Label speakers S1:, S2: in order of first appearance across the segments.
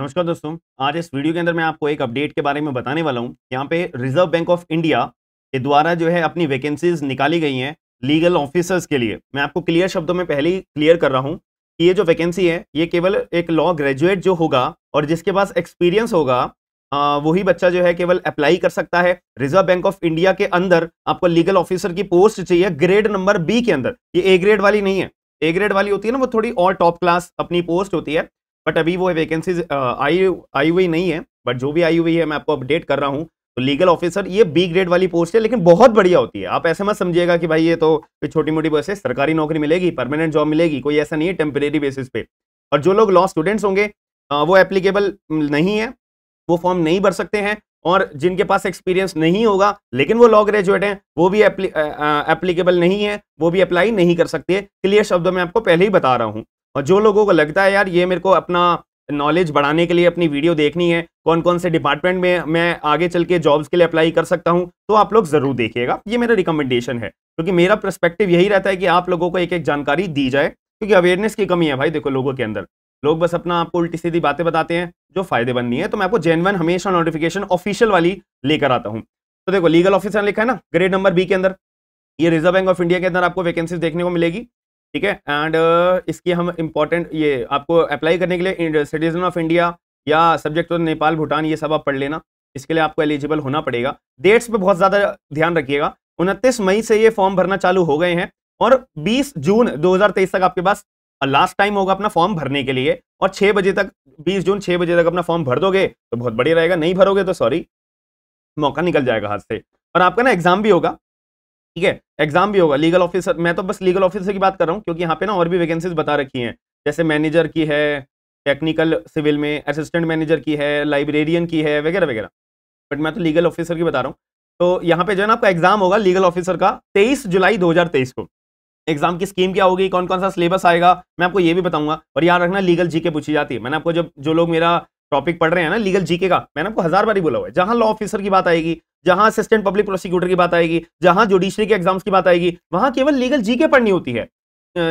S1: नमस्कार दोस्तों आज इस वीडियो के अंदर मैं आपको एक अपडेट के बारे में बताने वाला हूँ यहाँ पे रिजर्व बैंक ऑफ इंडिया के द्वारा जो है अपनी वैकेंसीज निकाली गई हैं लीगल ऑफिसर्स के लिए मैं आपको क्लियर शब्दों में पहले ही क्लियर कर रहा हूँ कि ये जो वैकेंसी है ये केवल एक लॉ ग्रेजुएट जो होगा और जिसके पास एक्सपीरियंस होगा वही बच्चा जो है केवल अप्लाई कर सकता है रिजर्व बैंक ऑफ इंडिया के अंदर आपको लीगल ऑफिसर की पोस्ट चाहिए ग्रेड नंबर बी के अंदर ये ए ग्रेड वाली नहीं है ए ग्रेड वाली होती है ना वो थोड़ी और टॉप क्लास अपनी पोस्ट होती है बट अभी वो वैकेंसीज आई आई हुई नहीं है बट जो भी आई हुई है मैं आपको अपडेट कर रहा हूँ तो लीगल ऑफिसर ये बी ग्रेड वाली पोस्ट है लेकिन बहुत बढ़िया होती है आप ऐसे मत समझिएगा कि भाई ये तो छोटी मोटी बस है सरकारी नौकरी मिलेगी परमानेंट जॉब मिलेगी कोई ऐसा नहीं है टेम्परेरी बेसिस पे और जो लोग लॉ स्टूडेंट्स होंगे वो एप्लीकेबल नहीं है वो फॉर्म नहीं भर सकते हैं और जिनके पास एक्सपीरियंस नहीं होगा लेकिन वो लॉ ग्रेजुएट हैं वो भी एप्लीकेबल नहीं है वो भी अप्लाई नहीं कर सकते क्लियर शब्दों में आपको पहले ही बता रहा हूँ और जो लोगों को लगता है यार ये मेरे को अपना नॉलेज बढ़ाने के लिए अपनी वीडियो देखनी है कौन कौन से डिपार्टमेंट में मैं आगे चल के जॉब्स के लिए अप्लाई कर सकता हूँ तो आप लोग ज़रूर देखिएगा ये मेरा रिकमेंडेशन है क्योंकि तो मेरा प्रस्पेक्टिव यही रहता है कि आप लोगों को एक एक जानकारी दी जाए क्योंकि अवेयरनेस की कमी है भाई देखो लोगों के अंदर लोग बस अपना आपको उल्टी सीधी बातें बताते हैं जो फायदेमंद नहीं है तो मैं आपको जेनवन हमेशा नोटिफिकेशन ऑफिशियल वाली लेकर आता हूँ तो देखो लीगल ऑफिसर लिखा है ना ग्रेड नंबर बी के अंदर ये रिजर्व बैंक ऑफ इंडिया के अंदर आपको वैकेंसी देखने को मिलेगी ठीक है एंड uh, इसकी हम इम्पोर्टेंट ये आपको अप्लाई करने के लिए सिटीजन ऑफ इंडिया या सब्जेक्ट ऑफ नेपाल भूटान ये सब आप पढ़ लेना इसके लिए आपको एलिजिबल होना पड़ेगा डेट्स पे बहुत ज़्यादा ध्यान रखिएगा उनतीस मई से ये फॉर्म भरना चालू हो गए हैं और 20 जून 2023 तक आपके पास लास्ट टाइम होगा अपना फॉर्म भरने के लिए और 6 बजे तक 20 जून 6 बजे तक अपना फॉर्म भर दोगे तो बहुत बढ़िया रहेगा नहीं भरोगे तो सॉरी मौका निकल जाएगा हाथ से और आपका ना एग्जाम भी होगा ठीक है एग्जाम भी होगा लीगल ऑफिसर मैं तो बस लीगल ऑफिसर की बात कर रहा हूँ क्योंकि यहाँ पे ना और भी वैकेंसीज बता रखी हैं जैसे मैनेजर की है टेक्निकल सिविल में असिस्टेंट मैनेजर की है लाइब्रेरियन की है वगैरह वगैरह बट मैं तो लीगल ऑफिसर की बता रहा हूँ तो यहाँ पे जो है ना आपका एग्जाम होगा लीगल ऑफिसर का तेईस जुलाई दो को एग्जाम की स्कीम क्या होगी कौन कौन सा सिलेबस आएगा मैं आपको ये भी बताऊंगा और याद रखना लीगल जीके पूछी जाती है मैंने आपको जब जो लोग मेरा टॉपिक पढ़ रहे हैं ना लीगल जीके का मैंने आपको हजार बार ही बोला हुआ है जहां लॉ ऑफिसर की बात आएगी जहां असिस्टेंट पब्लिक प्रोसिक्यूटर की बात आएगी जहां जुडिशरी के एग्जाम्स की बात आएगी वहां केवल लीगल जी के पढ़नी होती है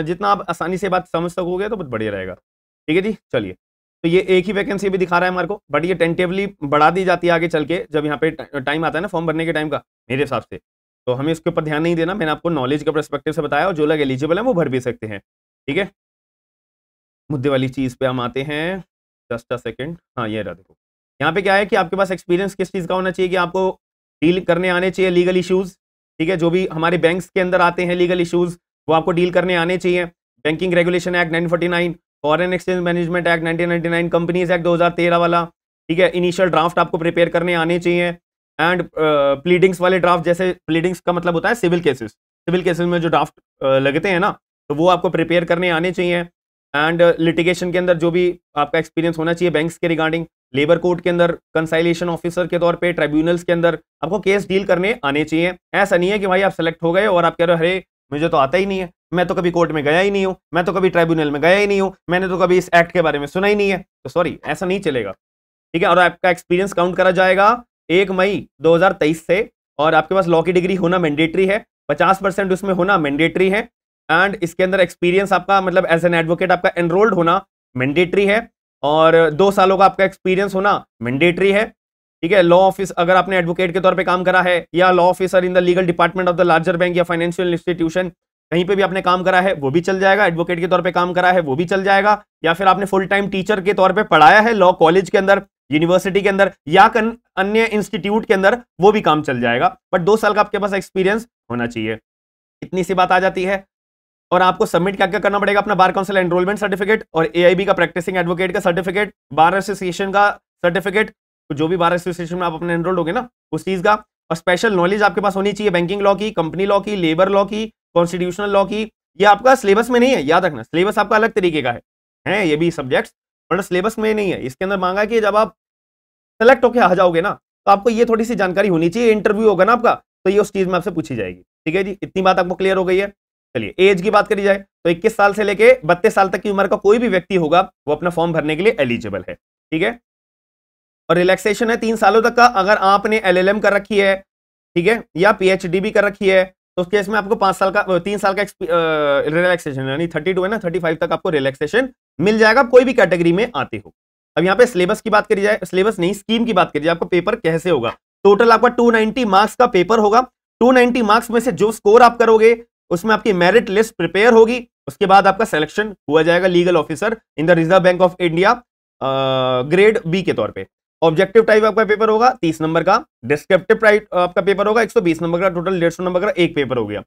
S1: जितना आप आसानी से बात समझ सकोगे तो बहुत बढ़िया रहेगा ठीक है जी चलिए तो ये एक ही वैकेंसी भी दिखा रहा है हमारे को बट ये टेंटेवली बढ़ा दी जाती है आगे चल के जब यहाँ पे टाइम आता है ना फॉर्म भरने के टाइम का मेरे हिसाब से तो हमें इसके ऊपर ध्यान नहीं देना मैंने आपको नॉलेज के परस्पेक्टिव से बताया और जो लोग एलिजिबल है वो भर भी सकते हैं ठीक है मुद्दे वाली चीज़ पे हम आते हैं जस्ट अ सेकेंड हाँ ये रहा देखो यहाँ पे क्या है कि आपके पास एक्सपीरियंस किस चीज़ का होना चाहिए कि आपको डील करने आने चाहिए लीगल इशूज़ ठीक है जो भी हमारे बैंक्स के अंदर आते हैं लीगल इशूज़ वो आपको डील करने आने चाहिए banking regulation act nine foreign exchange management act nine companies act तेरह वाला ठीक है इनिशियल ड्राफ्ट आपको प्रिपेयर करने आने चाहिए एंड प्लीडिंग्स वाले ड्राफ्ट जैसे प्लीडिंग्स का मतलब होता है सिविल केसेस सिविल केसेस में जो ड्राफ्ट uh, लगते हैं ना तो वो आपको प्रिपेयर करने आने चाहिए एंड लिटिगेशन uh, के अंदर जो भी आपका एक्सपीरियंस होना चाहिए बैंक्स के रिगार्डिंग लेबर कोर्ट के अंदर कंसाइलेशन ऑफिसर के तौर पे ट्रिब्यूनल्स के अंदर आपको केस डील करने आने चाहिए ऐसा नहीं है कि भाई आप सेलेक्ट हो गए और आप कह रहे हो अरे मुझे तो आता ही नहीं है मैं तो कभी कोर्ट में गया ही नहीं हूँ मैं तो कभी ट्राइब्यूनल में गया ही नहीं हूँ मैंने तो कभी इस एक्ट के बारे में सुना ही नहीं है तो सॉरी ऐसा नहीं चलेगा ठीक है और आपका एक्सपीरियंस काउंट करा जाएगा एक मई दो से और आपके पास लॉ की डिग्री होना मैंडेटरी है पचास परसेंट उसमें होना मैंडेटरी है एंड इसके अंदर एक्सपीरियंस आपका मतलब एज एन एडवोकेट आपका एनरोल्ड होना मैंडेटरी है और दो सालों का आपका एक्सपीरियंस होना मैंडेटरी है ठीक है लॉ ऑफिस अगर आपने एडवोकेट के तौर पे काम करा है या law officer in the legal department of the larger bank या फाइनेंशियल इंस्टीट्यूशन कहीं पे भी आपने काम करा है वो भी चल जाएगा एडवोकेट के तौर पे काम करा है वो भी चल जाएगा या फिर आपने फुल टाइम टीचर के तौर पे पढ़ाया है लॉ कॉलेज के अंदर यूनिवर्सिटी के अंदर या अन्य इंस्टीट्यूट के अंदर वो भी काम चल जाएगा बट दो साल का आपके पास एक्सपीरियंस होना चाहिए इतनी सी बात आ जाती है और आपको सबमिट क्या क्या करना पड़ेगा अपना बार काउंसिल एनरोलमेंट सर्टिफिकेट और ए का प्रैक्टिसिंग एडवोकेट का सर्टिफिकेट बार एसोसिएशन का सर्टिफिकेट तो जो भी बार एसोसिएशन में आप अपने एनरोल्ड हो ना उस चीज़ का और स्पेशल नॉलेज आपके पास होनी चाहिए बैंकिंग लॉ की कंपनी लॉ की लेबर लॉ की कॉन्स्टिट्यूशनल लॉ की ये आपका सिलेबस में नहीं है याद रखना सिलेबस आपका अलग तरीके का है हैं ये भी सब्जेक्ट्स पर सिलेबस में नहीं है इसके अंदर मांगा कि जब आप सेलेक्ट होकर आ जाओगे ना तो आपको ये थोड़ी सी जानकारी होनी चाहिए इंटरव्यू होगा ना आपका तो ये उस चीज़ में आपसे पूछी जाएगी ठीक है जी इतनी बात आपको क्लियर हो गई है चलिए एज की बात करी जाए तो 21 साल से लेके बत्तीस साल तक की उम्र का कोई भी व्यक्ति होगा वो अपना फॉर्म भरने के लिए एलिजिबल है ठीक है और रिलैक्सेशन है तीन सालों तक का अगर आपने एलएलएम कर रखी है ठीक है या पीएचडी भी कर रखी है तो उस केस में आपको पांच साल का तीन साल का रिलैक्सेशन यानी थर्टी टू है ना थर्टी फाइव तक आपको रिलैक्सेशन मिल जाएगा कोई भी कैटेगरी में आते हो अब यहाँ पे सिलेबस की बात करी जाए सिलेबस नहीं स्कीम की बात करी जाए आपका पेपर कैसे होगा टोटल आपका 290 मार्क्स का पेपर होगा 290 मार्क्स में से जो स्कोर आप करोगे उसमें आपकी मेरिट लिस्ट प्रिपेयर होगी उसके बाद आपका सिलेक्शन हुआ जाएगा legal officer in the Reserve Bank of India grade B के तौर पे ऑब्जेक्टिव टाइप आपका पेपर होगा तीस नंबर का डिस्क्रिप्टिव टाइप आपका पेपर होगा 120 नंबर का टोटल डेढ़ नंबर का एक पेपर हो गया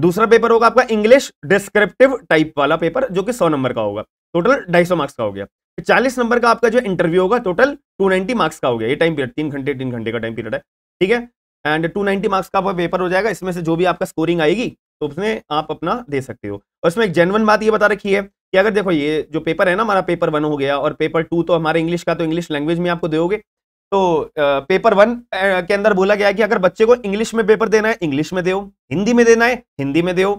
S1: दूसरा पेपर होगा आपका इंग्लिश डिस्क्रिप्टिव टाइप वाला पेपर जो कि सौ नंबर का होगा टोटल ढाई मार्क्स का हो गया चालीस नंबर का आपका जो इंटरव्यू होगा टोटल टू मार्क्स का हो गया ये टाइम पीरियड तीन घंटे तीन घंटे का टाइम पीरियड है ठीक है एंड नाइनटी मार्क्स का पेपर हो जाएगा इसमें से जो भी आपका स्कोरिंग आएगी तो उसमें आप अपना दे सकते हो और इसमें एक जेनवन बात ये बता रखी है कि अगर देखो ये जो पेपर है ना हमारा पेपर वन हो गया और पेपर टू तो हमारे इंग्लिश का तो इंग्लिश लैंग्वेज में आपको दोगे तो पेपर वन के अंदर बोला गया कि अगर बच्चे को इंग्लिश में पेपर देना है इंग्लिश में दो हिंदी में देना है हिंदी में दो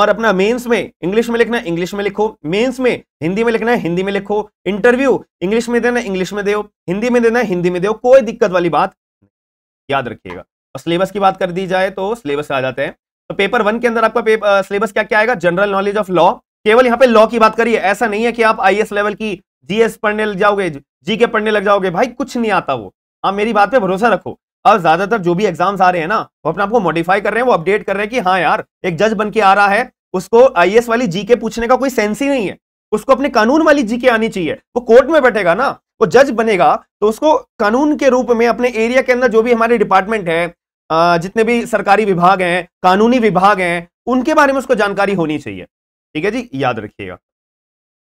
S1: और अपना मेंस में इंग्लिश में लिखना है इंग्लिश में लिखो मेंस में हिंदी में लिखना है हिंदी में लिखो इंटरव्यू इंग्लिश में देना है इंग्लिश में दो हिंदी में देना है हिंदी में दो कोई दिक्कत वाली बात याद रखिएगा और सिलेबस की बात कर दी जाए तो सिलेबस आ जाते हैं तो पेपर वन के अंदर आपका सिलेबस क्या क्या आएगा जनरल नॉलेज ऑफ लॉ केवल यहाँ पे लॉ की बात करिए ऐसा नहीं है कि आप आई लेवल की जीएस पढ़ने लग जाओगे जी के पढ़ने लग जाओगे भाई कुछ नहीं आता वो आप हाँ, मेरी बात पे भरोसा रखो अब ज्यादातर जो भी एग्जाम्स आ रहे हैं ना वो अपने आपको मॉडिफाई कर रहे हैं वो अपडेट कर रहे हैं कि हाँ यार एक जज बन के आ रहा है उसको आई वाली जी पूछने का कोई सेंस ही नहीं है उसको अपने कानून वाली जीके आनी चाहिए वो कोर्ट में बैठेगा ना वो जज बनेगा तो उसको कानून के रूप में अपने एरिया के अंदर जो भी हमारे डिपार्टमेंट है जितने भी सरकारी विभाग हैं कानूनी विभाग हैं उनके बारे में उसको जानकारी होनी चाहिए ठीक है जी याद रखिएगा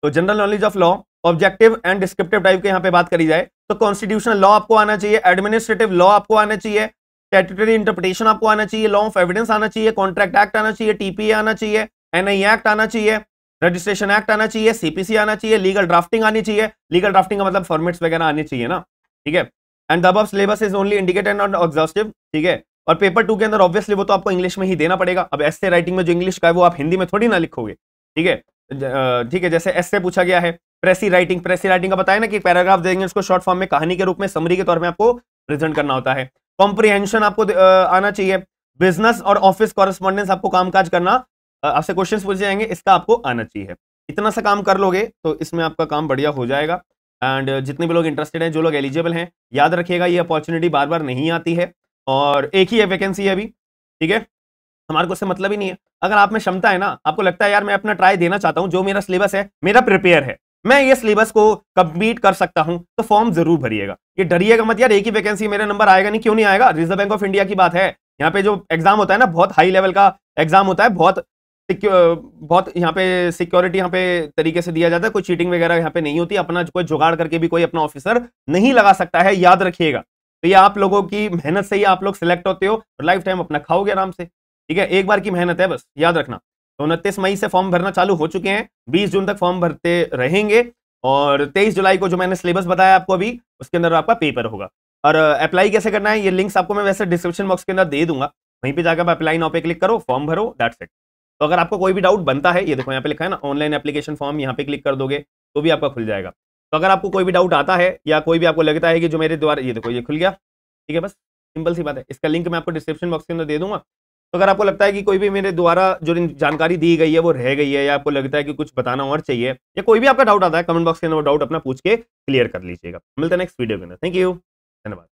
S1: तो general knowledge of law objective and descriptive type के यहाँ पे बात करी जाए तो कॉन्स्टिट्यूशनल लॉ आपको आना चाहिए एडमिनिस्ट्रेटिव लॉ आपको आना चाहिए टेरिटरी इंटरप्रिटेशन आपको आना चाहिए लॉ ऑफ एविडेंस आना चाहिए कॉन्ट्रैक्ट एक्ट आना चाहिए टीपीए आना चाहिए एनआई एक्ट आना चाहिए रजिस्ट्रेशन एक्ट आना चाहिए सीपीसी आना चाहिए लीगल ड्राफ्टिंग आनी चाहिए लीगल ड्राफ्टिंग का मतलब फॉर्मेट्स वगैरह आने चाहिए ना ठीक है and the syllabus is only indicated not exhaustive ठीक है और पेपर टू के अंदर ऑब्वियसली वो तो आपको इंग्लिश में ही देना पड़ेगा अब ऐसे राइटिंग में जो इंग्लिश का है वो आप हिंदी में थोड़ी ना लिखोगे ठीक है ठीक है जैसे ऐसे पूछा गया है प्रेसी राइटिंग प्रेसी राइटिंग का बताया ना कि पैराग्राफ देंगे उसको शॉर्ट फॉर्म में कहानी के रूप में समरी के तौर में आपको प्रेजेंट करना होता है कॉम्प्रिहेंशन आपको आना चाहिए बिजनेस और ऑफिस कॉरेस्पॉन्डेंस आपको कामकाज करना आपसे क्वेश्चन पूछे जाएंगे इसका आपको आना चाहिए इतना सा काम कर लोगे तो इसमें आपका काम बढ़िया हो जाएगा एंड जितने भी लोग इंटरेस्टेड हैं जो लोग एलिजिबल हैं याद रखिएगा ये अपॉर्चुनिटी बार बार नहीं आती है और एक ही है वैकेंसी है अभी ठीक है हमारे को उससे मतलब ही नहीं है अगर आप में क्षमता है ना आपको लगता है यार मैं अपना ट्राई देना चाहता हूँ जो मेरा सिलेबस है मेरा प्रिपेयर है मैं ये सिलेबस को कंप्लीट कर सकता हूँ तो फॉर्म जरूर भरिएगा ये डरिएगा मत यार एक ही वैकेंसी मेरा नंबर आएगा नहीं क्यों नहीं आएगा रिजर्व बैंक ऑफ इंडिया की बात है यहाँ पे जो एग्जाम होता है ना बहुत हाई लेवल का एग्जाम होता है बहुत बहुत यहाँ पे सिक्योरिटी यहाँ पे तरीके से दिया जाता है कोई चीटिंग वगैरह यहाँ पे नहीं होती अपना कोई जुगाड़ करके भी कोई अपना ऑफिसर नहीं लगा सकता है याद रखिएगा तो ये आप लोगों की मेहनत से ही आप लोग सिलेक्ट होते हो और लाइफ टाइम अपना खाओगे आराम से ठीक है एक बार की मेहनत है बस याद रखना तो उनतीस मई से फॉर्म भरना चालू हो चुके हैं बीस जून तक फॉर्म भरते रहेंगे और तेईस जुलाई को जो मैंने सिलेबस बताया आपको अभी उसके अंदर आपका पेपर होगा और अप्लाई कैसे करना है ये लिंक्स आपको मैं वैसे डिस्क्रिप्शन बॉक्स के अंदर दे दूंगा वहीं पे जाकर आप अप्लाई नाउ पे क्लिक करो फॉर्म भरो दैट्स इट तो अगर आपको कोई भी डाउट बनता है ये देखो यहाँ पे लिखा है ना ऑनलाइन एप्लीकेशन फॉर्म यहाँ पे क्लिक कर दोगे तो भी आपका खुल जाएगा तो अगर आपको कोई भी डाउट आता है या कोई भी आपको लगता है कि जो मेरे द्वारा ये देखो ये खुल गया ठीक है बस सिंपल सी बात है इसका लिंक मैं आपको डिस्क्रिप्शन बॉक्स के अंदर दे दूंगा तो अगर आपको लगता है कि कोई भी मेरे द्वारा जो जानकारी दी गई है वो रह गई है या आपको लगता है कि कुछ बताना और चाहिए या कोई भी आपका डाउट आता है कमेंट बॉक्स के अंदर वो डाउट अपना पूछ के क्लियर कर लीजिएगा मिलता है नेक्स्ट वीडियो के अंदर थैंक यू धन्यवाद